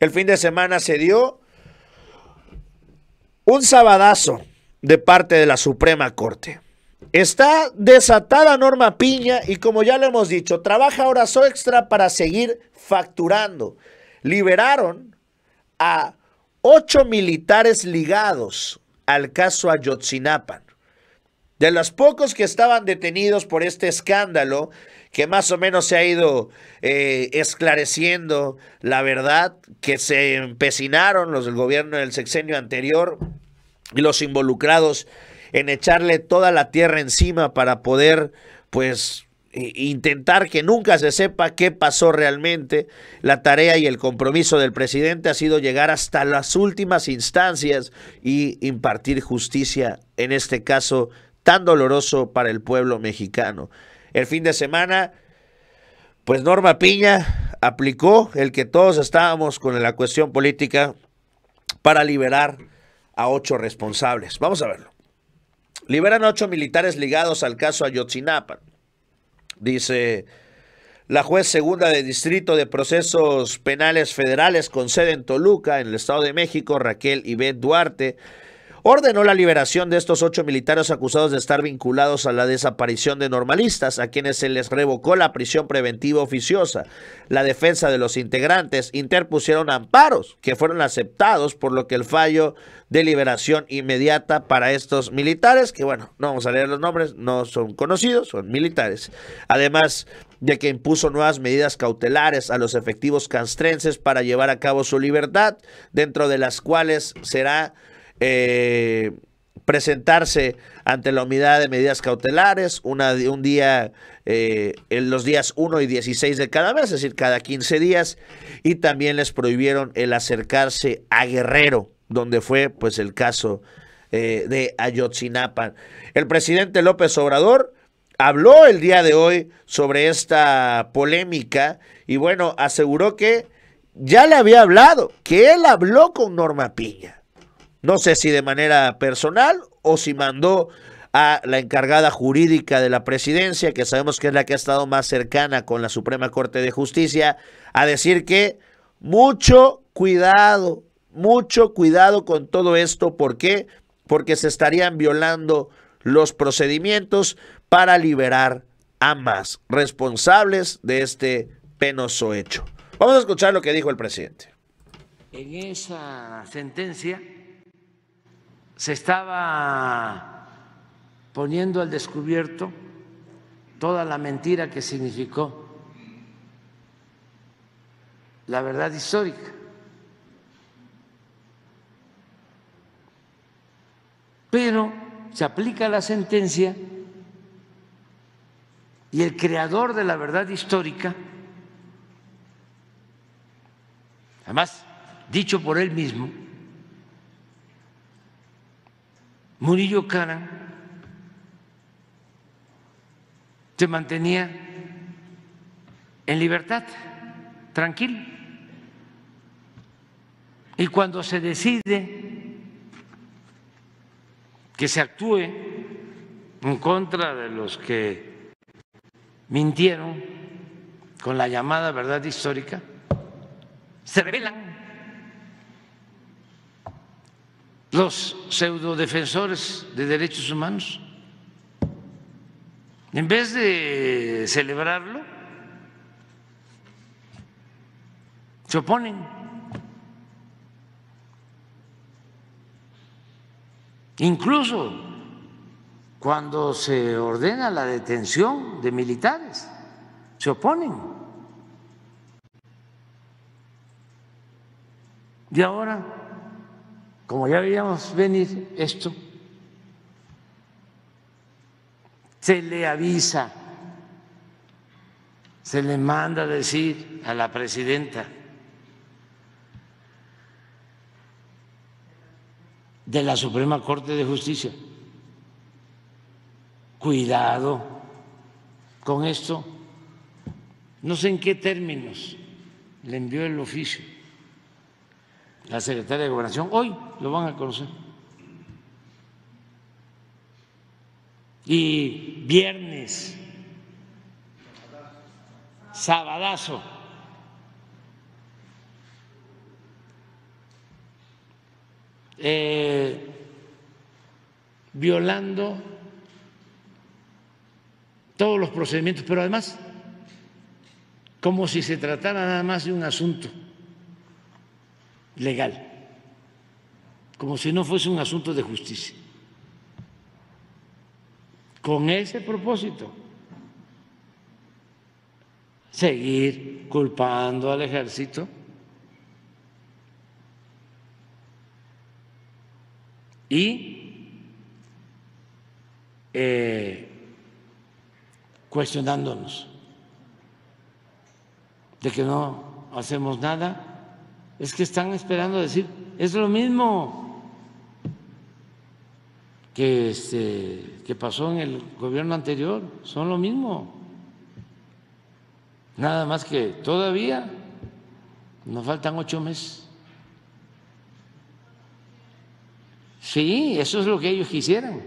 El fin de semana se dio un sabadazo de parte de la Suprema Corte. Está desatada Norma Piña y como ya lo hemos dicho, trabaja horas extra para seguir facturando. Liberaron a ocho militares ligados al caso Ayotzinapan. De los pocos que estaban detenidos por este escándalo que más o menos se ha ido eh, esclareciendo la verdad, que se empecinaron los del gobierno del sexenio anterior y los involucrados en echarle toda la tierra encima para poder, pues, intentar que nunca se sepa qué pasó realmente. La tarea y el compromiso del presidente ha sido llegar hasta las últimas instancias y impartir justicia en este caso tan doloroso para el pueblo mexicano el fin de semana, pues Norma Piña aplicó el que todos estábamos con la cuestión política para liberar a ocho responsables. Vamos a verlo. Liberan a ocho militares ligados al caso Ayotzinapa. Dice la juez segunda de Distrito de Procesos Penales Federales con sede en Toluca, en el Estado de México, Raquel Ibet Duarte ordenó la liberación de estos ocho militares acusados de estar vinculados a la desaparición de normalistas, a quienes se les revocó la prisión preventiva oficiosa. La defensa de los integrantes interpusieron amparos que fueron aceptados, por lo que el fallo de liberación inmediata para estos militares, que bueno, no vamos a leer los nombres, no son conocidos, son militares. Además de que impuso nuevas medidas cautelares a los efectivos castrenses para llevar a cabo su libertad, dentro de las cuales será eh, presentarse ante la unidad de medidas cautelares una, un día, en eh, los días 1 y 16 de cada mes, es decir, cada 15 días, y también les prohibieron el acercarse a Guerrero, donde fue pues el caso eh, de Ayotzinapa. El presidente López Obrador habló el día de hoy sobre esta polémica y bueno, aseguró que ya le había hablado, que él habló con Norma Piña no sé si de manera personal o si mandó a la encargada jurídica de la presidencia, que sabemos que es la que ha estado más cercana con la Suprema Corte de Justicia, a decir que mucho cuidado, mucho cuidado con todo esto. ¿Por qué? Porque se estarían violando los procedimientos para liberar a más responsables de este penoso hecho. Vamos a escuchar lo que dijo el presidente. En esa sentencia se estaba poniendo al descubierto toda la mentira que significó la verdad histórica. Pero se aplica la sentencia y el creador de la verdad histórica, además dicho por él mismo, Murillo Karam se mantenía en libertad, tranquilo. Y cuando se decide que se actúe en contra de los que mintieron con la llamada verdad histórica, se rebelan los pseudodefensores de derechos humanos. En vez de celebrarlo, se oponen. Incluso cuando se ordena la detención de militares, se oponen. Y ahora como ya veíamos venir esto, se le avisa, se le manda a decir a la presidenta de la Suprema Corte de Justicia, cuidado con esto, no sé en qué términos le envió el oficio la secretaria de Gobernación. Hoy lo van a conocer. Y viernes, sabadazo. Eh, violando todos los procedimientos, pero además como si se tratara nada más de un asunto legal, como si no fuese un asunto de justicia, con ese propósito, seguir culpando al ejército y eh, cuestionándonos de que no hacemos nada es que están esperando decir, es lo mismo que, este, que pasó en el gobierno anterior, son lo mismo. Nada más que todavía nos faltan ocho meses. Sí, eso es lo que ellos quisieran,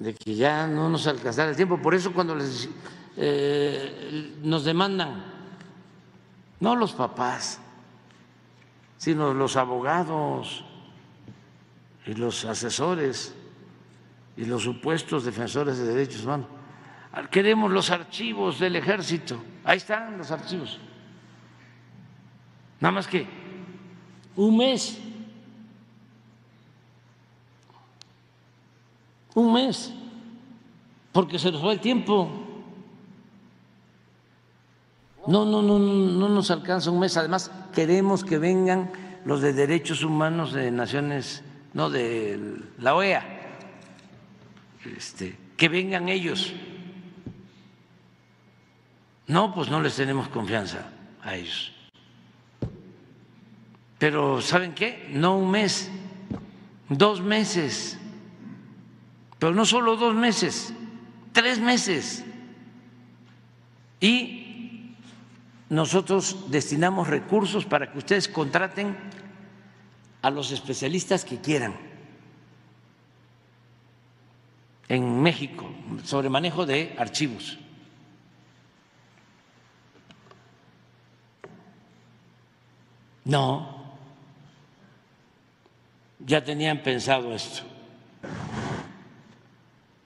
de que ya no nos alcanzara el tiempo. Por eso cuando les, eh, nos demandan no los papás, sino los abogados y los asesores y los supuestos defensores de derechos humanos. Queremos los archivos del ejército. Ahí están los archivos. Nada más que un mes. Un mes. Porque se nos va el tiempo. No, no, no, no nos alcanza un mes. Además, queremos que vengan los de derechos humanos de Naciones, no, de la OEA, este, que vengan ellos. No, pues no les tenemos confianza a ellos. Pero ¿saben qué? No un mes, dos meses, pero no solo dos meses, tres meses. Y nosotros destinamos recursos para que ustedes contraten a los especialistas que quieran en México sobre manejo de archivos. No, ya tenían pensado esto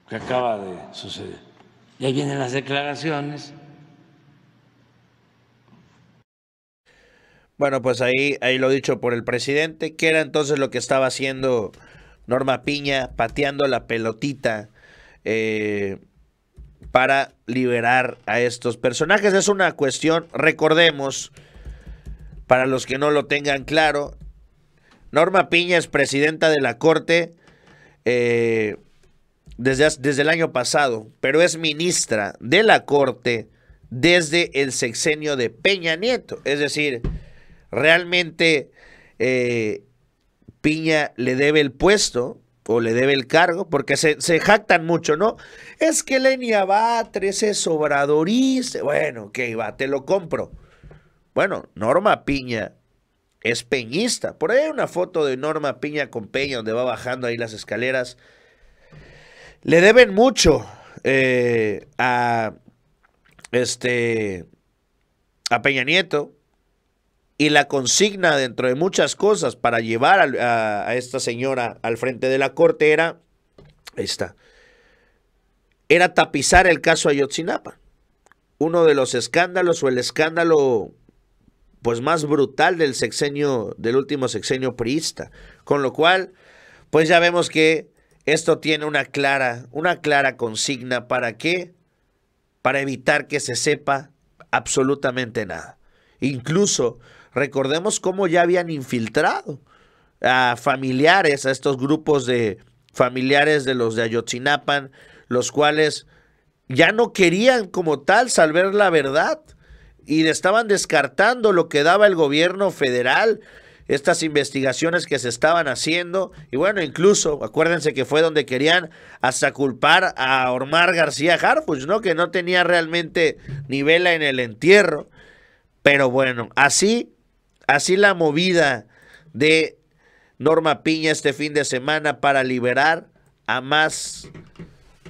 que acaba de suceder. Y ahí vienen las declaraciones Bueno, pues ahí, ahí lo dicho por el presidente, que era entonces lo que estaba haciendo Norma Piña, pateando la pelotita eh, para liberar a estos personajes. Es una cuestión, recordemos, para los que no lo tengan claro, Norma Piña es presidenta de la Corte eh, desde, desde el año pasado, pero es ministra de la Corte desde el sexenio de Peña Nieto. Es decir, realmente eh, Piña le debe el puesto o le debe el cargo, porque se, jactan mucho, ¿no? Es que Lenia Batres es obradorista. Bueno, que iba te lo compro. Bueno, Norma Piña es peñista. Por ahí hay una foto de Norma Piña con Peña, donde va bajando ahí las escaleras. Le deben mucho eh, a, este, a Peña Nieto, y la consigna dentro de muchas cosas para llevar a, esta señora al frente de la corte era, ahí está, era tapizar el caso Ayotzinapa, uno de los escándalos o el escándalo pues más brutal del sexenio, del último sexenio priista, con lo cual pues ya vemos que esto tiene una clara, una clara consigna para qué, para evitar que se sepa absolutamente nada. Incluso Recordemos cómo ya habían infiltrado a familiares, a estos grupos de familiares de los de Ayotzinapan, los cuales ya no querían como tal saber la verdad y estaban descartando lo que daba el gobierno federal, estas investigaciones que se estaban haciendo. Y bueno, incluso acuérdense que fue donde querían hasta culpar a Ormar García Harfuch, ¿no? Que no tenía realmente ni en el entierro. Pero bueno, así Así la movida de Norma Piña este fin de semana para liberar a más,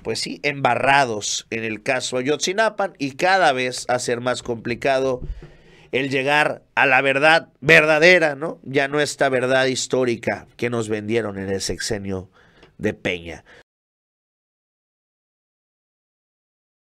pues sí, embarrados en el caso Yotzinapan y cada vez hacer más complicado el llegar a la verdad verdadera, ¿no? Ya no esta verdad histórica que nos vendieron en el sexenio de Peña.